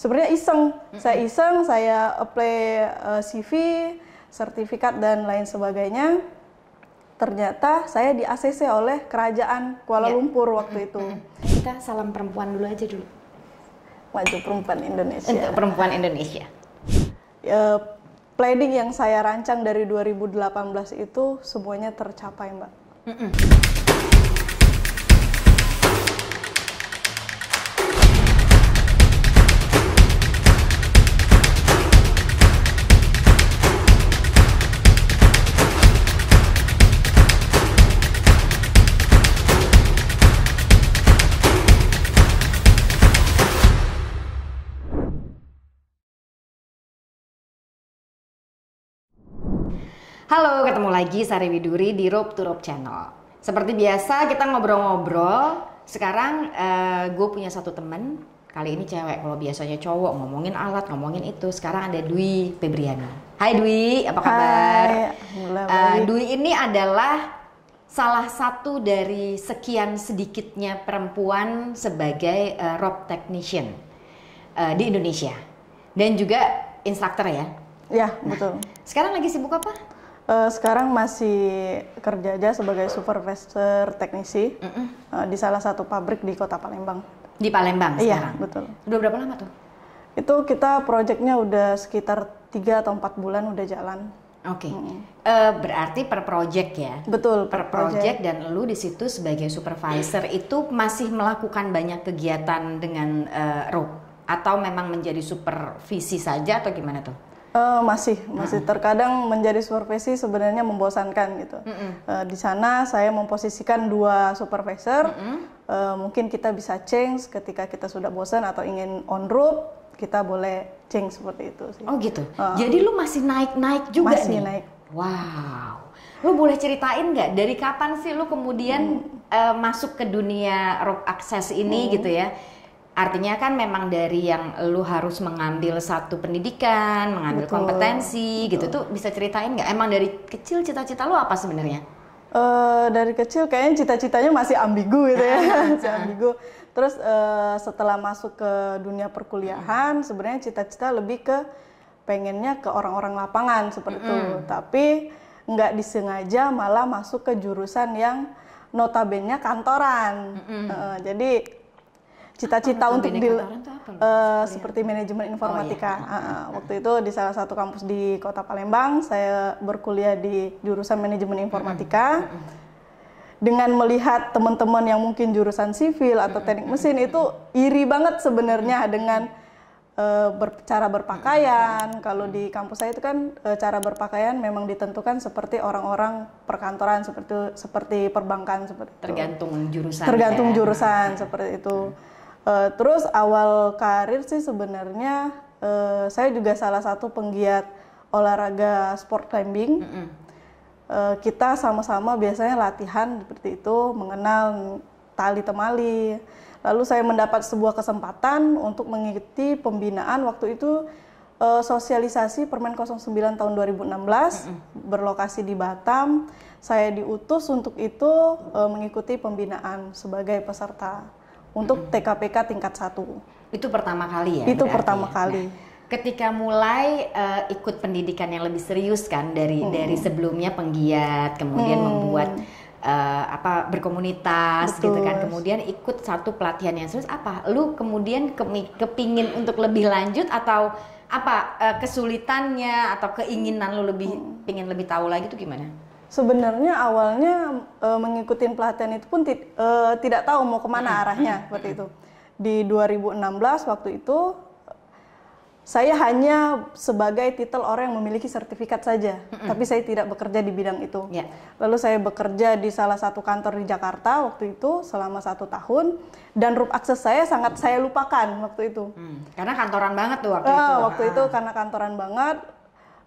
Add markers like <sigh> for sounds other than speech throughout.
sebenarnya iseng. Saya iseng, saya apply uh, eh, CV, sertifikat dan lain sebagainya. Ternyata saya di ACC oleh kerajaan Kuala yeah. Lumpur waktu itu. Kita salam perempuan dulu aja dulu. Maju perempuan Indonesia. Untuk perempuan Indonesia. Uh, planning yang saya rancang dari 2018 itu semuanya tercapai, Mbak. Mm-mm. Halo, ketemu lagi Sari Widuri di Rope to Rope Channel. Seperti biasa kita ngobrol-ngobrol. Sekarang uh, eh, gue punya satu temen, kali ini cewek. Kalau biasanya cowok ngomongin alat, ngomongin itu. Sekarang ada Dwi Febriana. Hai Dwi, apa kabar? uh, Dwi ini adalah salah satu dari sekian sedikitnya perempuan sebagai uh, rope technician uh, di Indonesia dan juga instruktur ya. Ya, nah, betul. Sekarang lagi sibuk apa? Uh, sekarang masih kerja aja sebagai supervisor teknisi mm -mm. Uh, di salah satu pabrik di kota Palembang. Di Palembang iya, sekarang? Iya, betul. Udah berapa lama tuh? Itu kita proyeknya udah sekitar 3 atau 4 bulan udah jalan. Oke, okay. mm. uh, eh, berarti per project ya? Betul, per, per project. project dan lu di situ sebagai supervisor mm. itu masih melakukan banyak kegiatan dengan uh, rope atau memang menjadi supervisi saja atau gimana tuh? Uh, masih, masih terkadang menjadi supervisi sebenarnya membosankan gitu. Mm -hmm. uh, di sana saya memposisikan dua supervisor, mm -hmm. uh, mungkin kita bisa change ketika kita sudah bosan atau ingin on road, kita boleh change seperti itu. Sih. Oh gitu. Uh, Jadi lu masih naik naik juga masih nih. naik. Wow. Lu boleh ceritain nggak dari kapan sih lu kemudian hmm. uh, masuk ke dunia rock access ini hmm. gitu ya? artinya kan memang dari yang lu harus mengambil satu pendidikan, mengambil Betul. kompetensi Betul. gitu tuh bisa ceritain nggak? Emang dari kecil cita-cita lu apa sebenarnya? Uh, dari kecil kayaknya cita-citanya masih ambigu gitu ya, <laughs> masih ambigu. Terus uh, setelah masuk ke dunia perkuliahan, sebenarnya cita-cita lebih ke pengennya ke orang-orang lapangan seperti -hmm. itu. Tapi nggak disengaja malah masuk ke jurusan yang notabene kantoran. -hmm. uh, jadi cita-cita untuk di uh, seperti manajemen informatika. Oh, iya. uh, uh, waktu itu di salah satu kampus di Kota Palembang saya berkuliah di jurusan manajemen informatika. Dengan melihat teman-teman yang mungkin jurusan sivil atau teknik mesin itu iri banget sebenarnya dengan eh, cara berpakaian. Kalau di kampus saya itu kan cara berpakaian memang ditentukan seperti orang-orang perkantoran seperti seperti perbankan seperti itu. tergantung jurusan. Tergantung ya. jurusan seperti itu. Uh, terus awal karir sih sebenarnya uh, saya juga salah satu penggiat olahraga sport climbing. Mm -hmm. uh, kita sama-sama biasanya latihan seperti itu, mengenal tali temali. Lalu saya mendapat sebuah kesempatan untuk mengikuti pembinaan waktu itu uh, sosialisasi Permen 09 tahun 2016 mm -hmm. berlokasi di Batam. Saya diutus untuk itu uh, mengikuti pembinaan sebagai peserta untuk hmm. TKPK tingkat satu. Itu pertama kali ya? Itu ya? pertama ya? kali. Nah, ketika mulai uh, ikut pendidikan yang lebih serius kan dari hmm. dari sebelumnya penggiat, kemudian hmm. membuat uh, apa berkomunitas Betul. gitu kan kemudian ikut satu pelatihan yang serius apa lu kemudian ke, kepingin untuk lebih lanjut atau apa eh, kesulitannya atau keinginan lu lebih hmm. pingin lebih tahu lagi itu gimana sebenarnya awalnya e, mengikuti pelatihan itu pun ti, e, tidak tahu mau kemana arahnya seperti itu. Di 2016 waktu itu saya hanya sebagai titel orang yang memiliki sertifikat saja, tapi saya tidak bekerja di bidang itu. Yeah. Lalu saya bekerja di salah satu kantor di Jakarta waktu itu selama satu tahun, dan rup akses saya sangat saya lupakan waktu itu. Hmm. Karena kantoran banget tuh waktu uh, itu. Waktu ah. itu karena kantoran banget,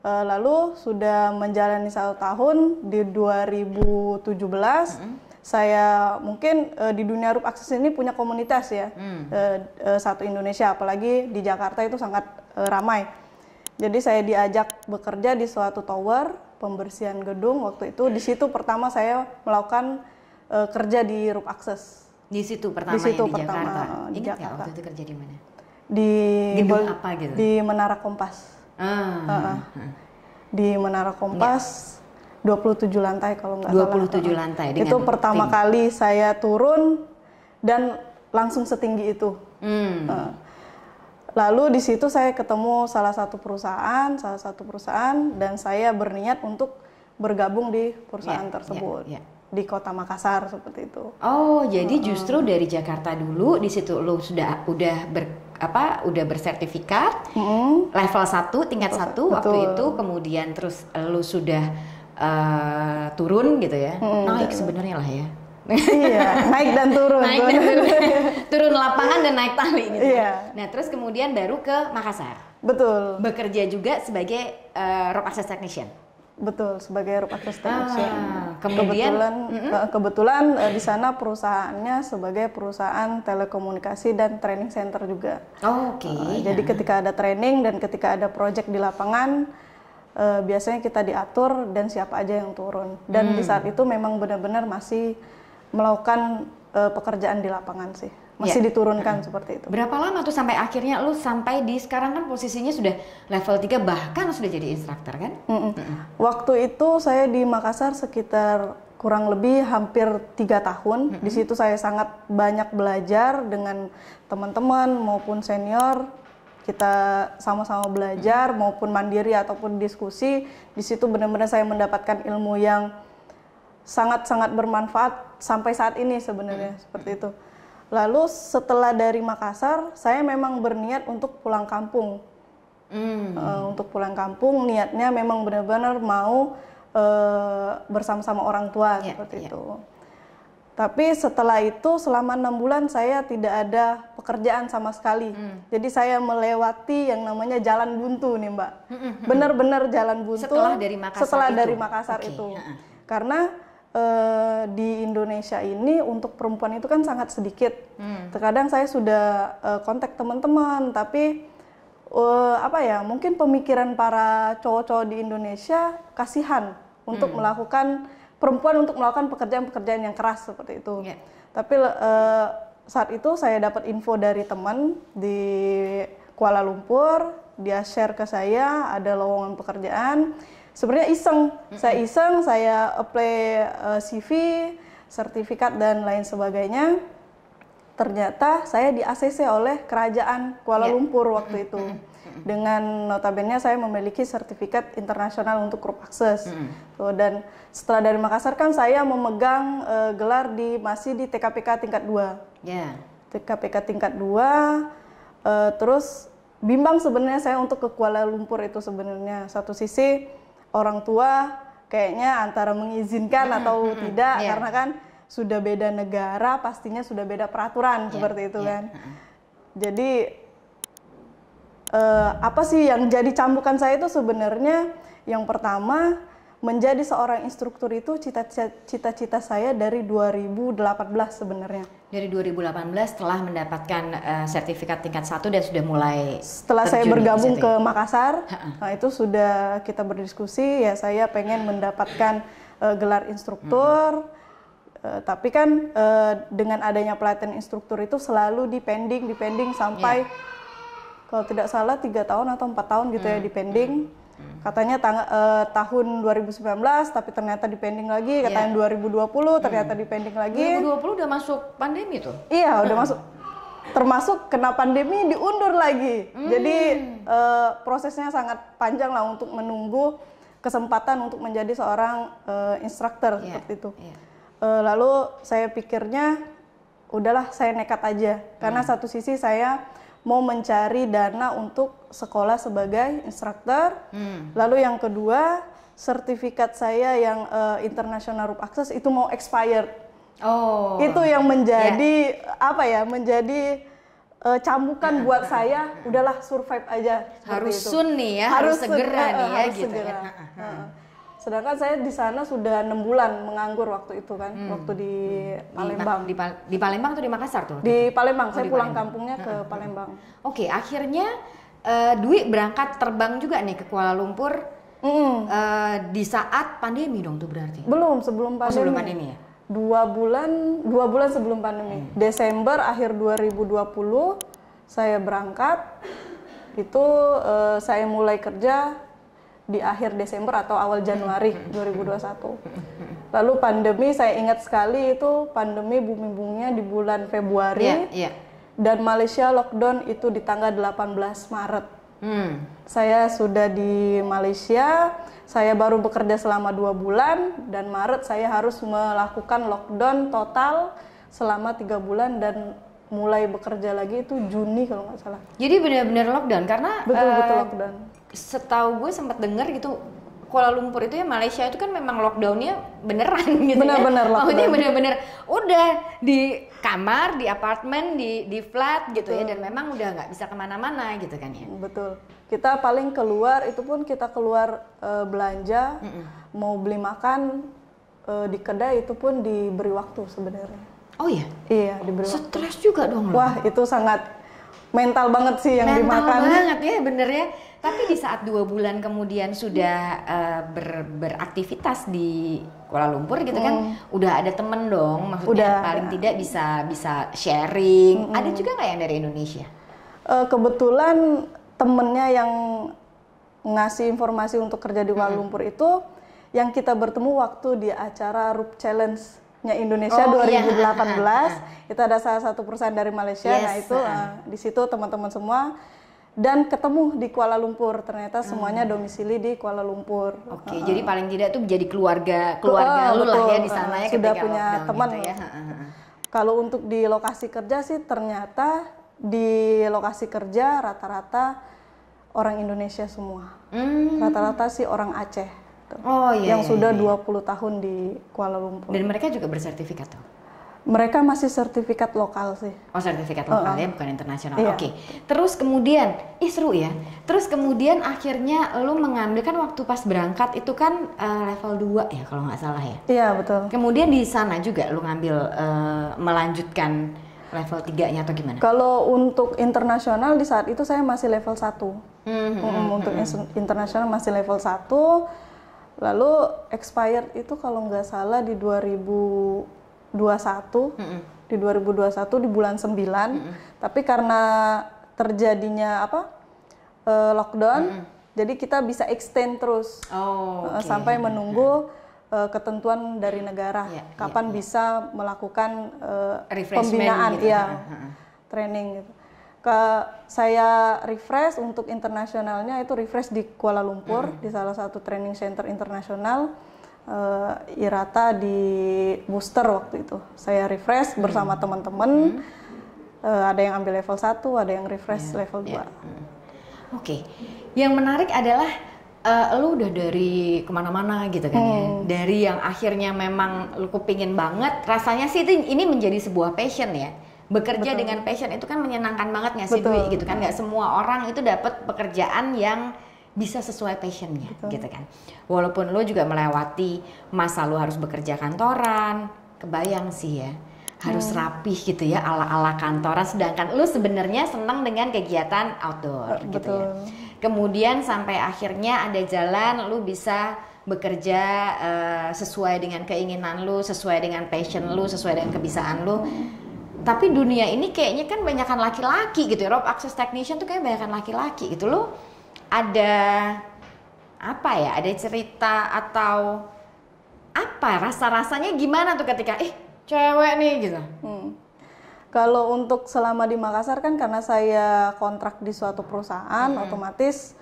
Eh, lalu sudah menjalani satu tahun di 2017 mm -hmm. saya mungkin uh, di dunia Rup Akses ini punya komunitas ya mm. uh, uh, satu Indonesia apalagi di Jakarta itu sangat uh, ramai jadi saya diajak bekerja di suatu tower pembersihan gedung waktu itu di situ pertama saya melakukan uh, kerja di Rup Akses di situ pertama di situ di pertama Jakarta. Ingat di Jakarta. waktu itu kerja di mana? Di gedung apa gitu? Di Menara Kompas. Ah. Uh, <laughs> Di Menara Kompas ya. 27 lantai kalau nggak salah. 27 lantai. Dengan itu pertama tinggi. kali saya turun dan langsung setinggi itu. Hmm. Uh. Lalu di situ saya ketemu salah satu perusahaan, salah satu perusahaan dan saya berniat untuk bergabung di perusahaan yeah, ya, tersebut. Yeah, yeah di kota Makassar seperti itu. Oh, jadi justru dari Jakarta dulu di situ lo sudah udah ber apa udah bersertifikat hmm. level 1 tingkat satu waktu itu kemudian terus lo sudah uh, turun gitu ya. Hmm, naik sebenarnya lah ya. iya, naik dan turun. <laughs> Naik dan turun. turun lapangan dan naik tali gitu. Ya? Iya. Nah, terus kemudian baru ke Makassar. Betul. Bekerja juga sebagai uh, eh, rope access technician. Betul, sebagai rupa Kristen Ah, kebetulan mm -hmm. kebetulan uh, di sana perusahaannya sebagai perusahaan telekomunikasi dan training center juga. Oh, Oke. Okay. Uh, eh, jadi nah. ketika ada training dan ketika ada project di lapangan uh, biasanya kita diatur dan siapa aja yang turun. Dan hmm. di saat itu memang benar-benar masih melakukan uh, pekerjaan di lapangan sih masih ya. diturunkan hmm. seperti itu. Berapa lama tuh sampai akhirnya lu sampai di sekarang kan posisinya sudah level 3 bahkan sudah jadi instruktur kan? Hmm. Hmm. Waktu itu saya di Makassar sekitar kurang lebih hampir tiga tahun. Hmm. Di situ saya sangat banyak belajar dengan teman-teman maupun senior kita sama-sama belajar maupun mandiri ataupun diskusi di situ benar-benar saya mendapatkan ilmu yang sangat-sangat bermanfaat sampai saat ini sebenarnya seperti itu. Lalu setelah dari Makassar, saya memang berniat untuk pulang kampung. Hmm. Uh, untuk pulang kampung, niatnya memang benar-benar mau uh, bersama-sama orang tua yeah, seperti yeah. itu. Tapi setelah itu selama enam bulan saya tidak ada pekerjaan sama sekali. Hmm. Jadi saya melewati yang namanya jalan buntu nih Mbak. Hmm, hmm, hmm. Benar-benar jalan buntu. Setelah dari Makassar. Setelah itu. dari Makassar okay. itu. Karena Eh, di Indonesia ini untuk perempuan itu kan sangat sedikit. Hmm. Terkadang saya sudah eh, kontak teman-teman, tapi uh, apa ya mungkin pemikiran para cowok-cowok di Indonesia kasihan untuk hmm. melakukan perempuan untuk melakukan pekerjaan-pekerjaan yang keras seperti itu. Yeah. Tapi uh, saat itu saya dapat info dari teman di Kuala Lumpur, dia share ke saya ada lowongan pekerjaan sebenarnya iseng. Mm-hmm. Saya iseng, saya apply uh, eh, CV, sertifikat dan lain sebagainya. Ternyata saya di ACC oleh kerajaan Kuala yeah. Lumpur waktu itu. Dengan notabene saya memiliki sertifikat internasional untuk group access. Mm-hmm. Tuh, dan setelah dari Makassar kan saya memegang uh, gelar di masih di TKPK tingkat 2. Yeah. TKPK tingkat 2 uh, eh, terus bimbang sebenarnya saya untuk ke Kuala Lumpur itu sebenarnya. Satu sisi orang tua kayaknya antara mengizinkan hmm, atau hmm, hmm. tidak yeah. karena kan sudah beda negara pastinya sudah beda peraturan yeah. seperti itu yeah. kan. Jadi eh, apa sih yang jadi cambukan saya itu sebenarnya yang pertama menjadi seorang instruktur itu cita-cita saya dari 2018 sebenarnya dari 2018 telah mendapatkan uh, sertifikat tingkat satu dan sudah mulai setelah saya bergabung ke ya. Makassar nah, itu sudah kita berdiskusi ya saya pengen mendapatkan uh, gelar instruktur hmm. Uh, tapi kan uh, dengan adanya pelatihan instruktur itu selalu dipending dipending sampai yeah. kalau tidak salah tiga tahun atau empat tahun gitu ya hmm. ya dipending hmm Hmm. Katanya tang uh, tahun 2019 tapi ternyata dipending lagi, iya. katanya yeah. 2020 ternyata hmm. dipending lagi. 2020 udah masuk pandemi tuh. Iya, udah masuk termasuk kena pandemi diundur lagi. Hmm. Jadi uh, prosesnya sangat panjang lah untuk menunggu kesempatan untuk menjadi seorang uh, instruktur yeah. seperti itu. Yeah. Iya. uh, lalu saya pikirnya udahlah saya nekat aja karena hmm. satu sisi saya mau mencari dana untuk sekolah sebagai instruktur. Hmm. Lalu yang kedua, sertifikat saya yang uh, International Rup Access itu mau expired. Oh. Itu yang menjadi yeah. apa ya? Menjadi uh, cambukan nah. buat saya udahlah survive aja. Harus itu. sun nih ya, harus, harus segera, segera eh, nih ya harus gitu segera. Ya. Nah, nah, nah, sedangkan saya di sana sudah enam bulan menganggur waktu itu kan hmm. waktu di Palembang di, di, di Palembang atau di Makassar tuh oh, di Palembang oh, saya di pulang Palembang. kampungnya ke Palembang oke okay, akhirnya uh, Dwi berangkat terbang juga nih ke Kuala Lumpur mm. uh, di saat pandemi dong tuh berarti belum sebelum oh, pandemi oh, sebelum pandemi ya dua bulan dua bulan sebelum pandemi mm. Desember akhir 2020 saya berangkat itu uh, saya mulai kerja di akhir Desember atau awal Januari 2021 hmm. lalu pandemi saya ingat sekali itu pandemi bumi boomingnya di bulan Februari yeah, yeah dan Malaysia lockdown itu di tanggal 18 Maret. Hmm. Saya sudah di Malaysia, saya baru bekerja selama dua bulan dan Maret saya harus melakukan lockdown total selama tiga bulan dan mulai bekerja lagi itu Juni kalau nggak salah. Jadi benar-benar lockdown karena betul-betul uh, eh, lockdown. Setahu gue sempat dengar gitu Kuala Lumpur itu ya Malaysia itu kan memang lockdownnya beneran <laughs> gitu bener-bener ya. lockdown maksudnya bener-bener udah di kamar di apartemen di di flat gitu betul. ya dan memang udah nggak bisa kemana-mana gitu kan ya betul kita paling keluar itu pun kita keluar e, belanja mm -mm. mau beli makan e, di kedai itu pun diberi waktu sebenarnya oh iya iya diberi stres juga dong wah itu sangat mental banget sih yang mental dimakan mental banget ya bener ya tapi di saat dua bulan kemudian sudah uh, ber, beraktivitas di Kuala Lumpur gitu kan, hmm. kan, udah ada temen dong, maksudnya udah, paling tidak bisa bisa sharing. Hmm. Ada juga nggak yang dari Indonesia? Uh, kebetulan temennya yang ngasih informasi untuk kerja di Kuala hmm. Lumpur itu yang kita bertemu waktu di acara Rup Challenge nya Indonesia oh, 2018 iya. <laughs> itu ada salah satu perusahaan dari Malaysia nah, yes. nah itu uh, di situ teman-teman semua dan ketemu di Kuala Lumpur ternyata semuanya domisili di Kuala Lumpur. Oke, okay, uh, jadi paling tidak itu jadi keluarga keluarga uh, lu lah ya di sana ya sudah punya gitu teman gitu ya. Kalau untuk di lokasi kerja sih ternyata di lokasi kerja rata-rata orang Indonesia semua. rata hmm. Rata-rata sih orang Aceh. Gitu. oh iya. Yang iya, sudah iya. 20 iya. tahun di Kuala Lumpur. Dan mereka juga bersertifikat tuh mereka masih sertifikat lokal sih. Oh, sertifikat lokal uh, ya, bukan internasional. Iya. Oke. Okay. Terus kemudian, ih seru ya. Terus kemudian akhirnya lu mengambil kan waktu pas berangkat itu kan uh, level 2 ya kalau nggak salah ya. Iya, betul. Kemudian di sana juga lu ngambil uh, melanjutkan level 3-nya atau gimana? Kalau untuk internasional di saat itu saya masih level 1. Hmm, hmm, mm -hmm. Untuk hmm. internasional masih level 1. Lalu expired itu kalau nggak salah di 2000 mm-hmm. di 2021 di bulan 9 mm-hmm. tapi karena terjadinya apa uh, lockdown mm-hmm. jadi kita bisa extend terus oh, eh, okay. uh, sampai menunggu mm-hmm ketentuan dari negara ya, ya kapan ya, bisa ya. melakukan uh, pembinaan gitu. ya training gitu ke saya refresh untuk internasionalnya itu refresh di Kuala Lumpur hmm. di salah satu training center internasional uh, Irata di booster waktu itu. Saya refresh hmm. bersama teman-teman. Hmm. Uh, ada yang ambil level 1, ada yang refresh yeah. level 2. Iya. Yeah. Hmm. Oke. Okay. Yang menarik adalah uh, lu udah dari kemana-mana gitu kan ya? hmm. ya. Dari yang akhirnya memang lu kepingin banget, rasanya sih itu ini menjadi sebuah passion ya bekerja Betul. dengan passion itu kan menyenangkan banget nggak sih Dwi gitu kan nggak semua orang itu dapat pekerjaan yang bisa sesuai passionnya Betul. gitu kan. Walaupun lo juga melewati masa lo harus bekerja kantoran, kebayang sih ya harus hmm. rapih gitu ya ala-ala kantoran sedangkan lo sebenarnya senang dengan kegiatan outdoor Betul. Eh, gitu ya. Kemudian sampai akhirnya ada jalan lo bisa bekerja uh, sesuai dengan keinginan lo sesuai dengan passion lo sesuai dengan kebisaan lo Tapi dunia ini kayaknya kan banyakkan laki-laki gitu ya. Rob Access Technician tuh kayaknya banyakkan laki-laki gitu lo ada apa ya ada cerita atau apa rasa-rasanya gimana tuh ketika eh cewek nih gitu hmm. kalau untuk selama di Makassar kan karena saya kontrak di suatu perusahaan hmm. otomatis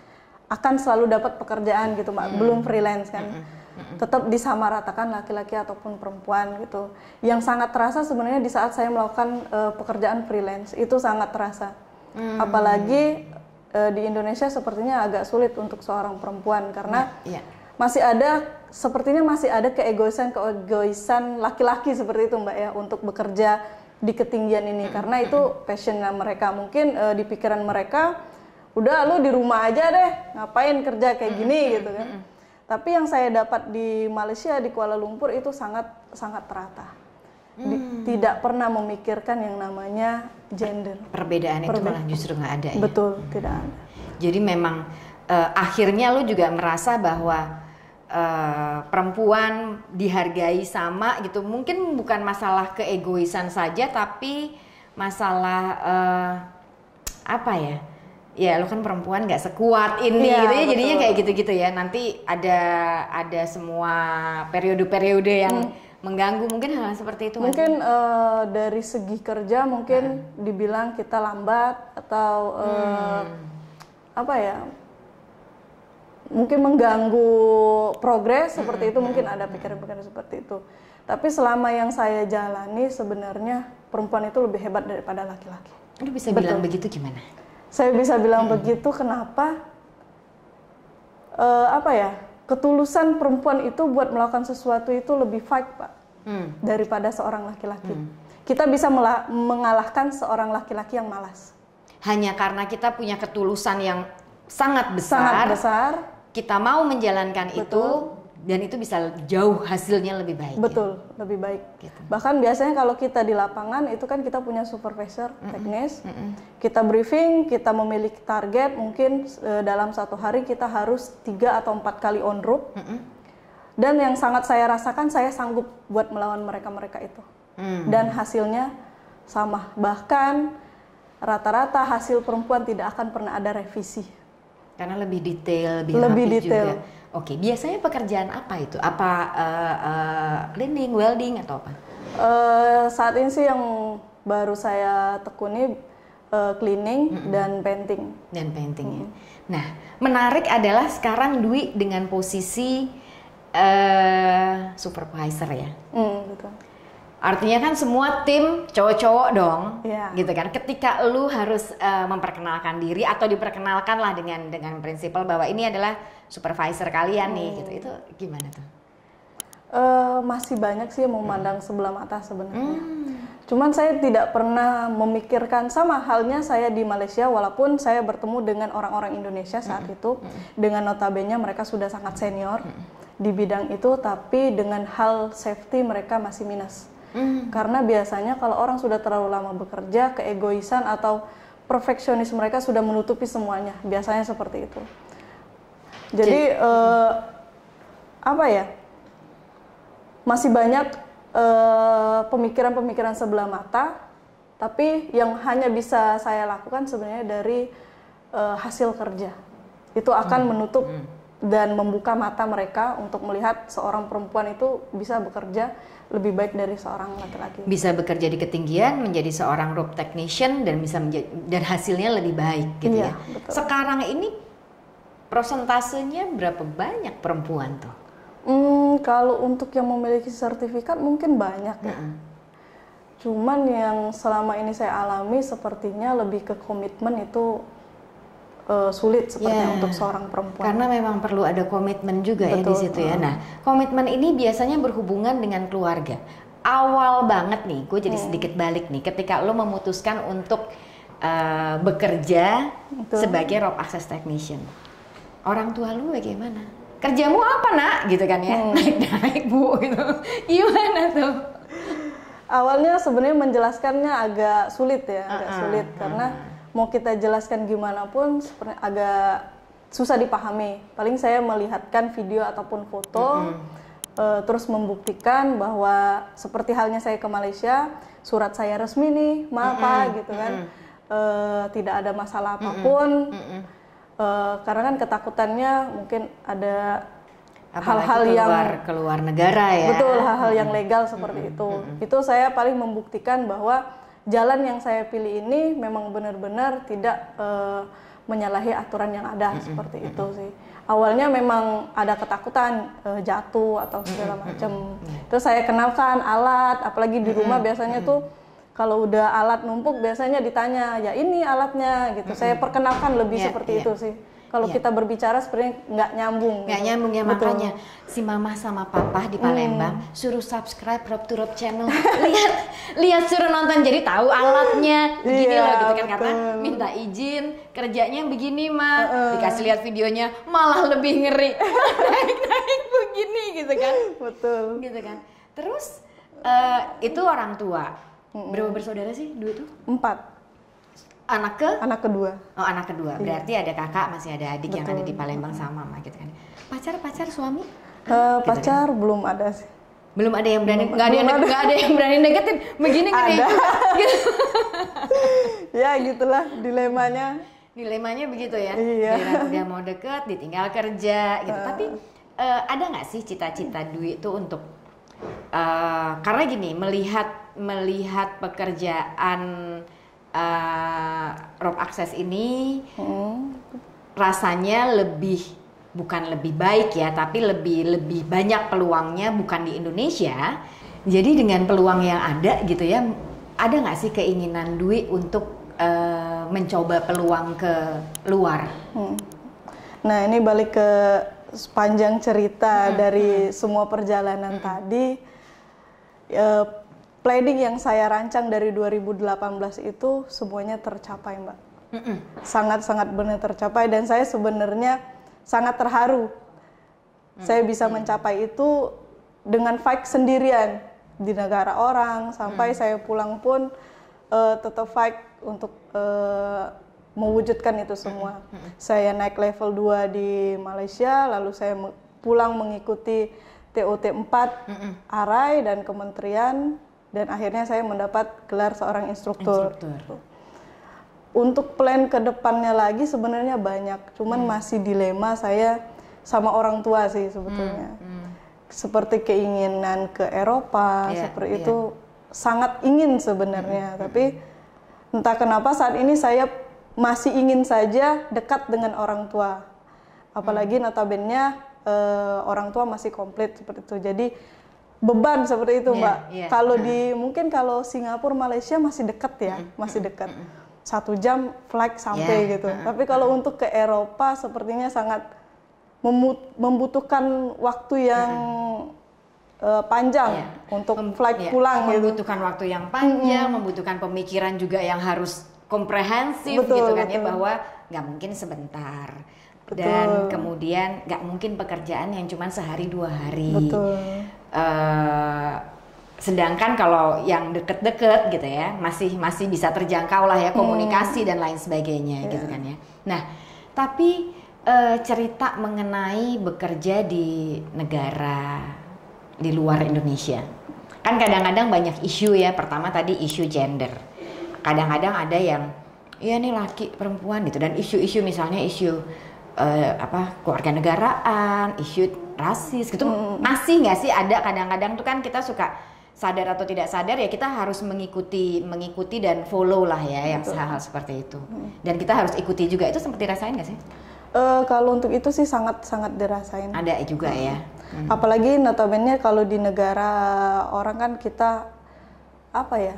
akan selalu dapat pekerjaan gitu mbak hmm. belum freelance kan hmm. hmm, hmm. tetap disamaratakan laki-laki ataupun perempuan gitu yang sangat terasa sebenarnya di saat saya melakukan uh, pekerjaan freelance itu sangat terasa hmm. apalagi e, di Indonesia sepertinya agak sulit untuk seorang perempuan karena ya, ya. masih ada sepertinya masih ada keegoisan keegoisan laki-laki seperti itu Mbak ya untuk bekerja di ketinggian ini karena itu passionnya mereka mungkin e, di pikiran mereka udah lu di rumah aja deh ngapain kerja kayak gini gitu kan tapi yang saya dapat di Malaysia di Kuala Lumpur itu sangat sangat terata hmm. tidak pernah memikirkan yang namanya gender. Perbedaan, Perbedaan. itu malah justru nggak ada. Ya? Betul, hmm. tidak ada. Jadi memang uh, akhirnya lu juga merasa bahwa uh, perempuan dihargai sama gitu. Mungkin bukan masalah keegoisan saja, tapi masalah uh, apa ya? ya lu kan perempuan nggak sekuat ini ya, gitu ya jadinya betul. kayak gitu-gitu ya nanti ada ada semua periode-periode yang hmm mengganggu mungkin hal, seperti itu mungkin uh, dari segi kerja mungkin nah. dibilang kita lambat atau uh, apa ya mungkin mengganggu progres hmm. seperti itu mungkin ada pikiran-pikiran seperti itu tapi selama yang saya jalani sebenarnya perempuan itu lebih hebat daripada laki-laki. itu bisa Betul. bilang begitu gimana? Saya bisa bilang hmm. begitu kenapa? Uh, apa ya? ketulusan perempuan itu buat melakukan sesuatu itu lebih fight pak hmm. daripada seorang laki-laki. Hmm. Kita bisa mengalahkan seorang laki-laki yang malas. Hanya karena kita punya ketulusan yang sangat besar. Sangat besar. Kita mau menjalankan Betul. itu dan itu bisa jauh hasilnya lebih baik. Ya. Betul, ya? lebih baik. Gitu. Bahkan biasanya kalau kita di lapangan itu kan kita punya supervisor mm -mm. teknis, mm -mm. kita briefing, kita memiliki target mungkin e, dalam satu hari kita harus tiga atau empat kali on road. Mm -mm. Dan yang sangat saya rasakan saya sanggup buat melawan mereka-mereka itu. Mm. Dan hasilnya sama. Bahkan rata-rata hasil perempuan tidak akan pernah ada revisi. Karena lebih detail, lebih, lebih detail. juga Oke, biasanya pekerjaan apa itu? Apa uh, eh, uh, eh, lending, welding atau apa? Uh, saat ini sih yang baru saya tekuni uh, cleaning mm -mm. dan painting. Dan painting. Mm. Nah, menarik adalah sekarang Dwi dengan posisi uh, supervisor ya. Mm, betul. Artinya kan semua tim cowok-cowok dong, yeah. gitu kan. Ketika lu harus uh, memperkenalkan diri atau diperkenalkan lah dengan dengan prinsipal bahwa ini adalah supervisor kalian hmm. nih, gitu. Itu gimana tuh? Uh, masih banyak sih yang memandang hmm. sebelah mata sebenarnya. Hmm. Cuman saya tidak pernah memikirkan sama halnya saya di Malaysia, walaupun saya bertemu dengan orang-orang Indonesia saat hmm. itu, hmm. dengan notabene mereka sudah sangat senior. Hmm di bidang itu tapi dengan hal safety mereka masih minus. Mm. Karena biasanya kalau orang sudah terlalu lama bekerja, keegoisan atau perfeksionis mereka sudah menutupi semuanya. Biasanya seperti itu. Jadi, Jadi eh, apa ya? Masih banyak eh, pemikiran-pemikiran uh, sebelah mata, tapi yang hanya bisa saya lakukan sebenarnya dari uh, hasil kerja. Itu akan mm. menutup hmm dan membuka mata mereka untuk melihat seorang perempuan itu bisa bekerja lebih baik dari seorang laki-laki. Bisa bekerja di ketinggian, menjadi seorang rope technician dan bisa menjadi, dan hasilnya lebih baik gitu iya, ya. ya. Sekarang ini persentasenya berapa banyak perempuan tuh? Hmm, kalau untuk yang memiliki sertifikat mungkin banyak ya. -hmm. Cuman yang selama ini saya alami sepertinya lebih ke komitmen itu uh, sulit sepertinya yeah. untuk seorang perempuan. Karena memang perlu ada komitmen juga Betul. ya di situ ya. Hmm. Nah, komitmen ini biasanya berhubungan dengan keluarga. Awal banget nih, gue jadi hmm. sedikit balik nih. Ketika lo memutuskan untuk uh, bekerja Betul. sebagai rope access technician, orang tua lo bagaimana? Kerjamu apa nak? Gitu kan ya, naik hmm. naik naik bu gitu. Gimana tuh? Awalnya sebenarnya menjelaskannya agak sulit ya, agak uh -uh. sulit karena. Ah mau kita jelaskan gimana pun agak susah dipahami. Paling saya melihatkan video ataupun foto, mm -hmm. e, terus membuktikan bahwa seperti halnya saya ke Malaysia, surat saya resmi nih, maaf mm -hmm. gitu kan, mm -hmm. e, tidak ada masalah apapun. Mm -hmm. E, karena kan ketakutannya mungkin ada hal-hal yang keluar negara ya betul hal-hal yang legal seperti mm -hmm. itu mm -hmm. itu saya paling membuktikan bahwa jalan yang saya pilih ini memang benar-benar tidak uh, menyalahi aturan yang ada seperti itu sih. Awalnya memang ada ketakutan uh, jatuh atau segala macam. Terus saya kenalkan alat, apalagi di rumah biasanya tuh kalau udah alat numpuk biasanya ditanya ya ini alatnya gitu. Saya perkenalkan lebih yeah, seperti yeah. itu sih kalau iya. kita berbicara sebenarnya nggak nyambung nggak gitu. nyambung ya Betul. makanya si mama sama papa di Palembang hmm. suruh subscribe Rob to Rob channel <laughs> lihat lihat suruh nonton jadi tahu alatnya begini iya, loh gitu kan kata, minta izin kerjanya begini mah uh -uh. dikasih lihat videonya malah lebih ngeri <laughs> naik naik begini gitu kan betul gitu kan terus uh, itu orang tua berapa bersaudara sih dua itu empat anak ke anak kedua oh anak kedua iya. berarti iya. ada kakak masih ada adik Betul. yang ada di Palembang sama mama gitu kan pacar pacar suami uh, pacar kan? belum ada sih belum ada yang berani nggak ada yang ada yang berani negatif begini kan ada. <laughs> gitu <laughs> ya gitulah dilemanya dilemanya begitu ya iya. dia mau deket ditinggal kerja gitu uh. tapi uh, ada nggak sih cita-cita duit tuh untuk uh, karena gini melihat melihat pekerjaan uh, rob access ini hmm. rasanya lebih bukan lebih baik ya tapi lebih lebih banyak peluangnya bukan di Indonesia jadi dengan peluang yang ada gitu ya ada nggak sih keinginan Dwi untuk uh, mencoba peluang ke luar hmm. nah ini balik ke sepanjang cerita hmm. dari semua perjalanan hmm. tadi uh, planning yang saya rancang dari 2018 itu semuanya tercapai, Mbak. Sangat-sangat benar tercapai dan saya sebenarnya sangat terharu. Saya bisa mencapai itu dengan fight sendirian di negara orang sampai saya pulang pun uh, tetap fight untuk uh, mewujudkan itu semua. Saya naik level 2 di Malaysia lalu saya pulang mengikuti TOT 4 ARAI dan kementerian dan akhirnya saya mendapat gelar seorang instruktur. instruktur. Gitu. Untuk plan ke depannya lagi sebenarnya banyak, cuman hmm. masih dilema saya sama orang tua sih sebetulnya. Hmm. hmm. Seperti keinginan ke Eropa, yeah, seperti yeah. itu sangat ingin sebenarnya, hmm. hmm tapi hmm. entah kenapa saat ini saya masih ingin saja dekat dengan orang tua. Apalagi notabene eh, orang tua masih komplit seperti itu. Jadi beban seperti itu iya, mbak. Yeah, kalau hmm. di mungkin kalau Singapura Malaysia masih dekat ya, hmm, masih hmm, dekat satu jam flight sampai yeah, gitu. Tapi kalau untuk ke Eropa sepertinya sangat membutuhkan waktu yang panjang yeah. untuk Mem flight yeah. pulang membutuhkan gitu. waktu yang panjang, mm membutuhkan pemikiran juga yang harus komprehensif betul, gitu kan ya, betul. ya bahwa nggak mungkin sebentar betul. dan kemudian nggak mungkin pekerjaan yang cuma sehari dua hari. Betul Eh, sedangkan kalau yang deket-deket gitu ya masih masih bisa terjangkau lah ya iya. komunikasi hmm. dan lain sebagainya yeah. gitu kan ya. Nah tapi uh, cerita mengenai bekerja di negara di luar Indonesia kan kadang-kadang banyak isu ya pertama tadi isu gender kadang-kadang ada yang ya nih laki perempuan gitu dan isu-isu misalnya isu uh, apa keluarga negaraan isu rasis gitu hmm. masih nggak sih ada kadang-kadang tuh kan kita suka sadar atau tidak sadar ya kita harus mengikuti mengikuti dan follow lah ya yang hal-hal seperti itu hmm. dan kita harus ikuti juga itu sempat dirasain nggak sih? Uh, kalau untuk itu sih sangat sangat dirasain. Ada juga hmm. ya. Hmm. Apalagi notabene kalau di negara orang kan kita apa ya?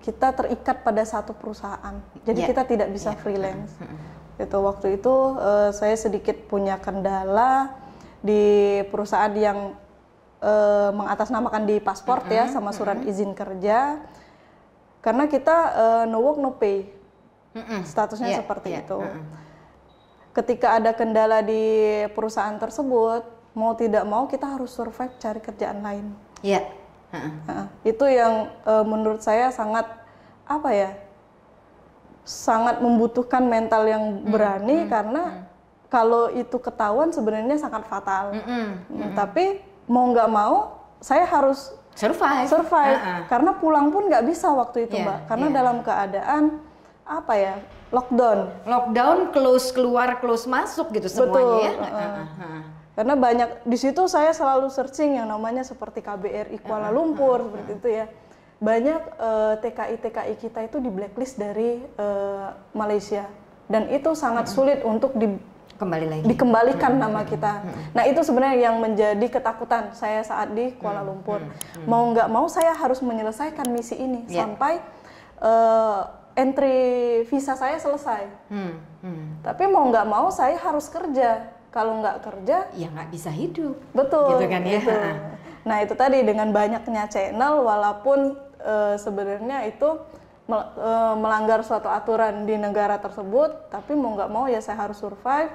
Kita terikat pada satu perusahaan. Jadi yeah. kita tidak bisa yeah. Ya, freelance. Hmm. Itu waktu itu uh, saya sedikit punya kendala di perusahaan yang uh, mengatasnamakan di paspor mm -hmm. ya sama surat mm -hmm. izin kerja karena kita uh, no work no pay mm -hmm. statusnya yeah, seperti yeah. itu mm -hmm. ketika ada kendala di perusahaan tersebut mau tidak mau kita harus survive cari kerjaan lain ya yeah. Uh -huh. itu yang uh, menurut saya sangat apa ya sangat membutuhkan mental yang berani hmm, -hmm. karena -hmm kalau itu ketahuan sebenarnya sangat fatal. Mm -hmm. Mm -hmm. Tapi mau nggak mau saya harus survive. Survive uh -uh. karena pulang pun nggak bisa waktu itu, yeah, Mbak. Karena yeah. dalam keadaan apa ya? Lockdown. Lockdown close keluar, close masuk gitu semuanya Betul. ya. Uh -uh. Uh -huh. Karena banyak di situ saya selalu searching yang namanya seperti KBRI ah, Kuala Lumpur uh -huh. seperti itu ya banyak eh, tki TKI TKI kita itu di blacklist dari uh, Malaysia dan itu sangat sulit untuk di, kembali lagi dikembalikan nama hmm. kita hmm. nah itu sebenarnya yang menjadi ketakutan saya saat di Kuala hmm. Lumpur mau nggak mau saya harus menyelesaikan misi ini yeah. sampai uh, entry visa saya selesai tapi mau nggak mau saya harus kerja kalau nggak kerja ya nggak bisa hidup betul gitu kan ya gitu. nah itu tadi dengan banyaknya channel walaupun uh, sebenarnya itu eh, melanggar suatu aturan di negara tersebut, tapi mau nggak mau ya saya harus survive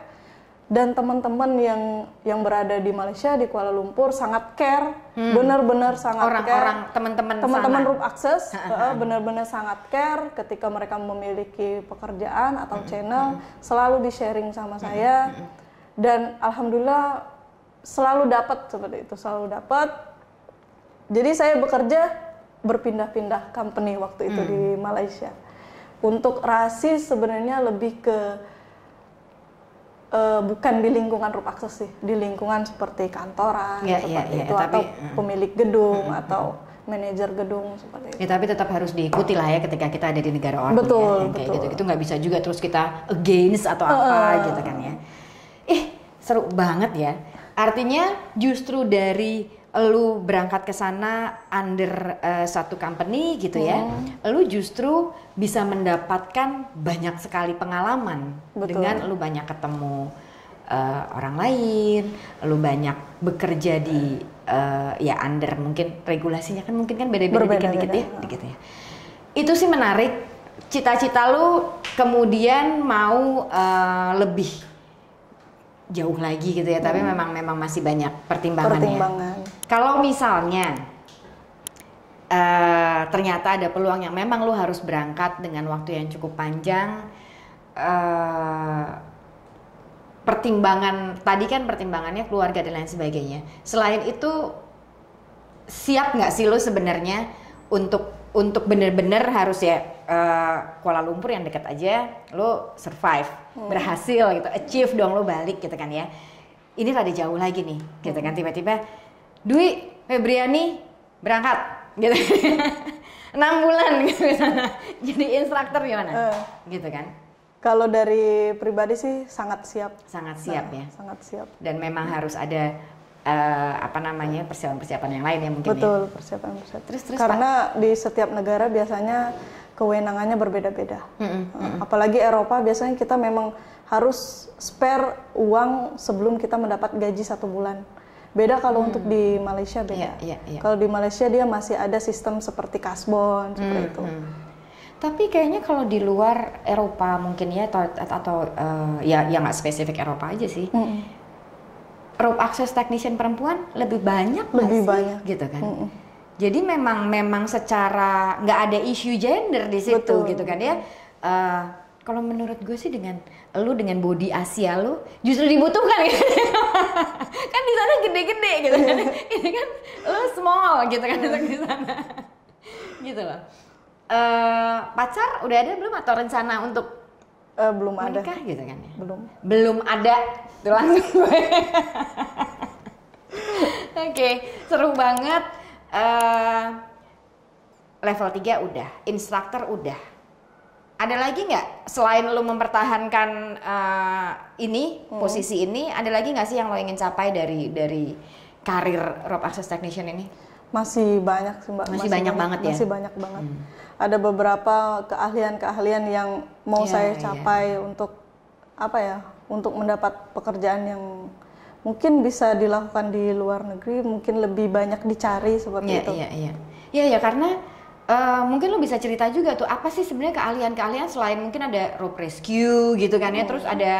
dan teman-teman yang yang berada di Malaysia di Kuala Lumpur sangat care, hmm. benar-benar sangat orang, care. Orang teman-teman teman-teman Rup Access eh, benar-benar sangat care ketika mereka memiliki pekerjaan atau hmm. channel hmm. selalu di sharing sama hmm. saya dan alhamdulillah selalu dapat seperti itu selalu dapat. Jadi saya bekerja berpindah-pindah company waktu itu hmm. di Malaysia. Untuk rasis sebenarnya lebih ke uh, bukan di lingkungan rup akses sih, di lingkungan seperti kantoran ya, ya seperti ya, ya, itu ya, tapi, atau ya. pemilik gedung hmm, hmm atau hmm. manajer gedung seperti ya, itu. Ya, tapi tetap harus diikuti lah ya ketika kita ada di negara orang betul, ya, betul. gitu. Itu nggak bisa juga terus kita against atau apa uh, gitu kan ya. Ih, eh, seru banget ya. Artinya justru dari lu berangkat ke sana under uh, satu company gitu ya, hmm. lu justru bisa mendapatkan banyak sekali pengalaman Betul. dengan lu banyak ketemu uh, orang lain, lu banyak bekerja di uh, ya under mungkin regulasinya kan mungkin kan beda-beda dikit-dikit ya, dikit ya. Itu sih menarik. Cita-cita lu kemudian mau uh, lebih jauh lagi gitu ya, hmm. tapi memang memang masih banyak pertimbangannya. Pertimbangan. Ya. Kalau misalnya uh, ternyata ada peluang yang memang lu harus berangkat dengan waktu yang cukup panjang, uh, pertimbangan tadi kan pertimbangannya keluarga dan lain sebagainya. Selain itu siap nggak sih lu sebenarnya untuk untuk bener-bener harus ya uh, Kuala Lumpur yang dekat aja lo survive hmm. berhasil gitu achieve dong lo balik gitu kan ya ini rada jauh lagi nih gitu kan tiba-tiba Dwi Febriani berangkat gitu <laughs> enam bulan gitu sana jadi instruktur gimana uh, eh. gitu kan kalau dari pribadi sih sangat siap sangat siap nah, ya sangat siap dan memang harus ada uh, apa namanya persiapan-persiapan yang lain ya mungkin ya? betul ya? persiapan-persiapan terus terus karena Pak. di setiap negara biasanya kewenangannya berbeda-beda mm -mm, Uh, apalagi Eropa biasanya kita memang harus spare uang sebelum kita mendapat gaji satu bulan Beda kalau hmm. untuk di Malaysia beda. Yeah, yeah, yeah. Kalau di Malaysia dia masih ada sistem seperti kasbon seperti hmm, itu. Hmm. Tapi kayaknya kalau di luar Eropa mungkin ya atau, atau uh, ya ya nggak spesifik Eropa aja sih. Hmm. Rope akses technician perempuan lebih banyak lebih sih? banyak gitu kan. Hmm. Jadi memang memang secara nggak ada isu gender di situ Betul. gitu kan ya. Uh, kalau menurut gue sih dengan lu dengan body Asia lu justru dibutuhkan gitu. <laughs> kan di sana gede-gede gitu kan. <laughs> Ini kan lu small gitu kan iya. di sana. <laughs> gitu loh. Uh, pacar udah ada belum atau rencana untuk uh, belum menikah ada menikah gitu kan ya? Belum. Belum ada. Itu Oke, okay, seru banget. Uh, level 3 udah, instruktur udah ada lagi nggak selain lo mempertahankan uh, ini hmm. posisi ini ada lagi nggak sih yang lo ingin capai dari dari karir Rob access technician ini masih banyak sih mbak masih, masih banyak, banyak banget ya masih banyak banget hmm. ada beberapa keahlian-keahlian yang mau yeah, saya iya. capai yeah. untuk apa ya untuk mendapat pekerjaan yang mungkin bisa dilakukan di luar negeri mungkin lebih banyak dicari seperti yeah, itu ya iya. ya ya karena Eh, mungkin lo bisa cerita juga tuh apa sih sebenarnya keahlian-keahlian selain mungkin ada rope rescue gitu kan ya, iya. terus ada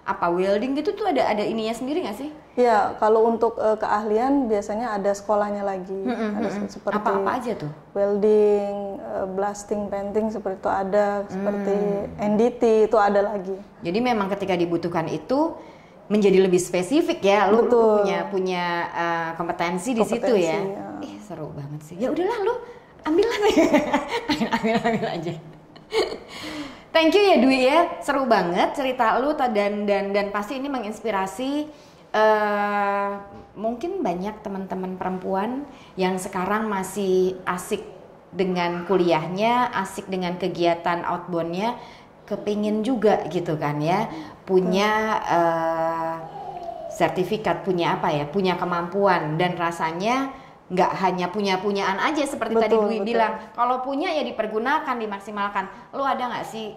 apa welding gitu tuh ada ada ininya sendiri nggak sih? Ya kalau untuk uh, keahlian biasanya ada sekolahnya lagi, hmm, ada hmm, seperti apa apa aja tuh? Welding, uh, blasting, painting seperti itu ada, seperti hmm. NDT itu ada lagi. Jadi memang ketika dibutuhkan itu menjadi lebih spesifik ya lo punya punya uh, kompetensi, kompetensi di situ ya. ya. Eh seru banget sih. Ya udahlah lo ambil aja <laughs> ambil, ambil aja thank you ya Dwi ya seru banget cerita lu dan dan dan pasti ini menginspirasi uh, mungkin banyak teman-teman perempuan yang sekarang masih asik dengan kuliahnya, asik dengan kegiatan outboundnya, kepingin juga gitu kan ya, punya uh, sertifikat, punya apa ya, punya kemampuan dan rasanya nggak hanya punya punyaan aja seperti betul, tadi Dwi bilang kalau punya ya dipergunakan dimaksimalkan lu ada nggak sih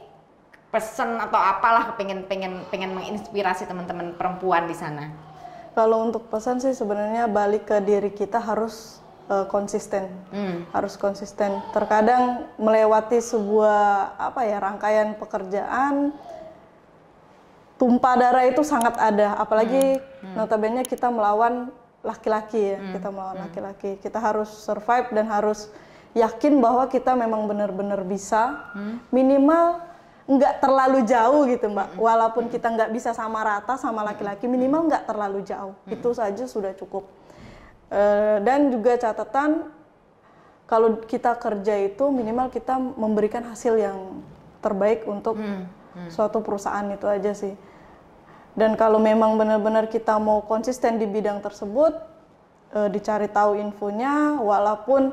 pesen atau apalah pengen pengen pengen menginspirasi teman-teman perempuan di sana kalau untuk pesan sih sebenarnya balik ke diri kita harus uh, konsisten hmm. harus konsisten terkadang melewati sebuah apa ya rangkaian pekerjaan tumpah darah itu sangat ada apalagi hmm. Hmm. notabene kita melawan laki-laki ya hmm. kita melawan hmm. laki-laki hmm. kita harus survive dan harus yakin bahwa kita memang benar-benar bisa hmm. minimal nggak terlalu jauh gitu mbak hmm. walaupun kita hmm. nggak bisa sama rata sama hmm. laki-laki minimal nggak terlalu jauh hmm. itu saja sudah cukup e, dan juga catatan kalau kita kerja itu minimal kita memberikan hasil yang terbaik untuk hmm. Hmm. suatu perusahaan itu aja sih dan kalau memang benar-benar kita mau konsisten di bidang tersebut, e, dicari tahu infonya, walaupun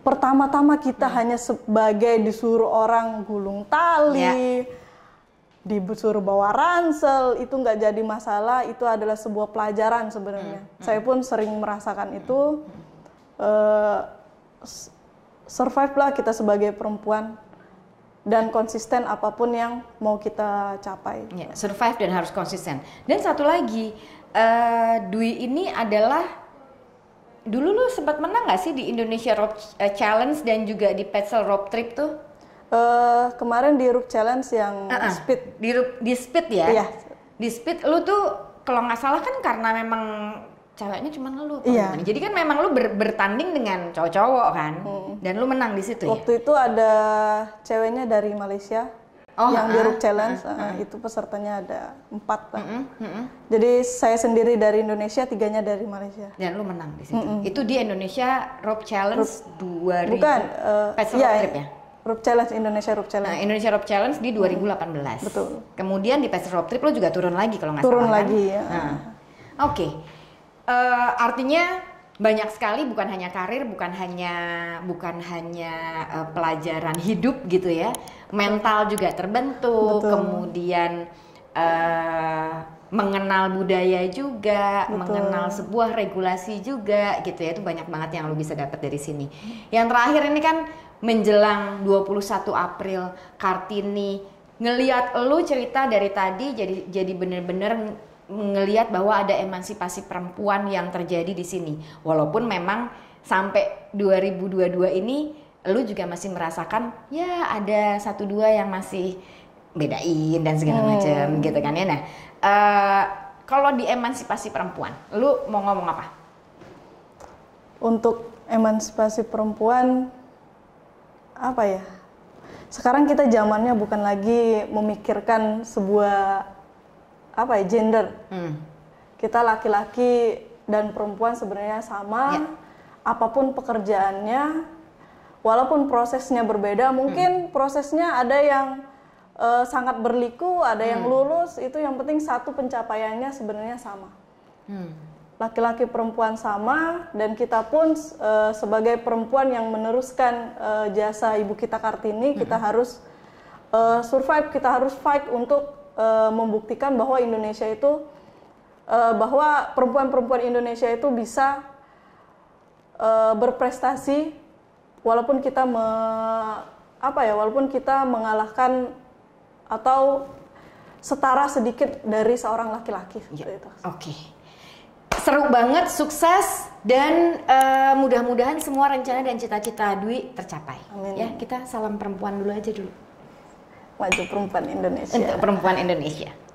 pertama-tama kita hmm. hanya sebagai disuruh orang gulung tali, yeah. disuruh bawa ransel, itu nggak jadi masalah. Itu adalah sebuah pelajaran sebenarnya. Hmm. Saya hmm. pun sering merasakan hmm. itu. E, survive lah kita sebagai perempuan dan konsisten apapun yang mau kita capai. Ya, survive dan harus konsisten. Dan satu lagi, uh, Dwi ini adalah dulu lu sempat menang nggak sih di Indonesia Rope eh, Challenge dan juga di Petzl Rope Trip tuh? Uh, kemarin di Rope Challenge yang uh -uh. speed. Di, di speed ya? Iya. Di speed lu tuh kalau nggak salah kan karena memang ceweknya cuma ngeluh iya. jadi kan memang lu ber bertanding dengan cowok-cowok kan hmm. dan lu menang di situ ya? waktu ya? itu ada ceweknya dari Malaysia oh, yang uh, di ah, Challenge uh, uh, uh, itu pesertanya ada empat Uh, uh, uh, uh. jadi saya sendiri dari Indonesia tiganya dari Malaysia dan lu menang di situ uh, uh. itu di Indonesia rope Challenge dua 2000 bukan uh, iya, Rook Trip ya Rope Challenge Indonesia Rope Challenge. Nah, Indonesia Rope Challenge di 2018. Betul. Kemudian di Pesta Rope Trip lo juga turun lagi kalau nggak salah. Turun kan? lagi kan? ya. Nah. Oke. Okay uh, artinya banyak sekali bukan hanya karir bukan hanya bukan hanya uh, pelajaran hidup gitu ya mental juga terbentuk Betul. kemudian uh, mengenal budaya juga Betul. mengenal sebuah regulasi juga gitu ya itu banyak banget yang lo bisa dapat dari sini yang terakhir ini kan menjelang 21 April Kartini ngeliat lo cerita dari tadi jadi jadi bener-bener melihat bahwa ada emansipasi perempuan yang terjadi di sini. Walaupun memang sampai 2022 ini lu juga masih merasakan ya ada satu dua yang masih bedain dan segala hmm. macam gitu kan ya. Nah, uh, kalau di emansipasi perempuan, lu mau ngomong apa? Untuk emansipasi perempuan apa ya? Sekarang kita zamannya bukan lagi memikirkan sebuah apa ya gender. Hmm. Kita laki-laki dan perempuan sebenarnya sama. Ya. Apapun pekerjaannya, walaupun prosesnya berbeda, mungkin hmm. prosesnya ada yang uh, sangat berliku, ada hmm. yang lulus, itu yang penting satu pencapaiannya sebenarnya sama. Hmm. Laki-laki hmm. perempuan sama dan kita pun uh, sebagai perempuan yang meneruskan uh, jasa ibu kita Kartini, hmm. kita harus uh, survive, kita harus fight untuk Eh, membuktikan bahwa Indonesia itu uh, bahwa perempuan-perempuan Indonesia itu bisa uh, berprestasi walaupun kita me, apa ya walaupun kita mengalahkan atau setara sedikit dari seorang laki-laki ya. itu. Oke. Okay. Seru banget, sukses dan uh, mudah-mudahan semua rencana dan cita-cita Dwi tercapai. Amin. Ya, kita salam perempuan dulu aja dulu wajah perempuan Indonesia. Untuk perempuan Indonesia.